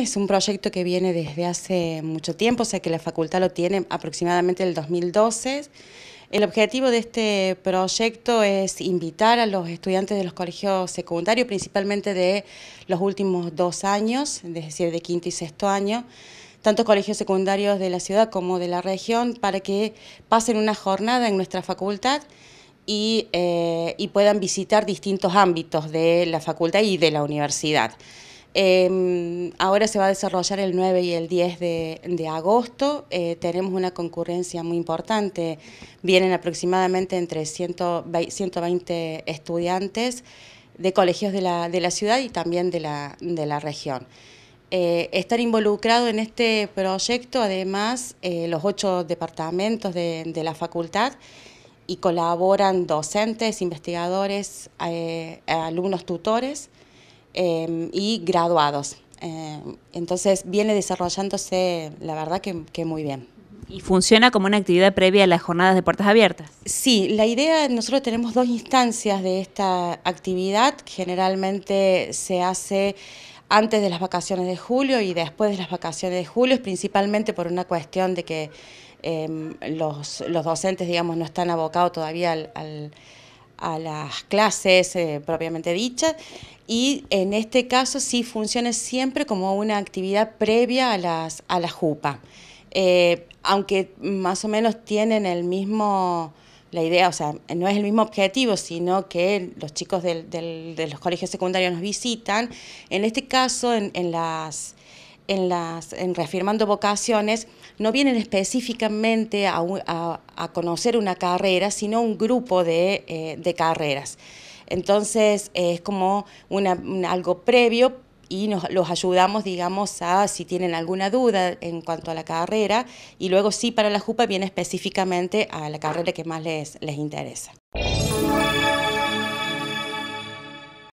Es un proyecto que viene desde hace mucho tiempo, o sea que la facultad lo tiene aproximadamente el 2012. El objetivo de este proyecto es invitar a los estudiantes de los colegios secundarios, principalmente de los últimos dos años, es decir, de quinto y sexto año, tanto colegios secundarios de la ciudad como de la región, para que pasen una jornada en nuestra facultad y eh, puedan visitar distintos ámbitos de la facultad y de la universidad. Em, ahora se va a desarrollar el 9 y el 10 de, agosto. Eh, tenemos una concurrencia muy importante. Vienen aproximadamente entre 120, estudiantes de colegios de la, ciudad y también de la, región. Eh, estar involucrado en este proyecto, además, eh, los ocho departamentos de, la facultad y colaboran docentes, investigadores, eh, alumnos tutores, Em, y graduados. Em, entonces viene desarrollándose, la verdad que, muy bien. ¿Y funciona como una actividad previa a las jornadas de puertas abiertas? Sí, la idea, nosotros tenemos dos instancias de esta actividad, generalmente se hace antes de las vacaciones de julio y después de las vacaciones de julio, principalmente por una cuestión de que em, los, docentes, digamos, no están abocados todavía al a las clases eh, propiamente dichas y en este caso sí funciona siempre como una actividad previa a, las, a la JUPA. Eh, aunque más o menos tienen el mismo, la idea, o sea, no es el mismo objetivo, sino que los chicos de los colegios secundarios nos visitan, en este caso en las en las, en reafirmando vocaciones no vienen específicamente a, a, a conocer una carrera, sino un grupo de, eh, de carreras. Entonces es como algo previo y los ayudamos, digamos, a si tienen alguna duda en cuanto a la carrera y luego sí para la JUPA viene específicamente a la carrera que más les, les interesa.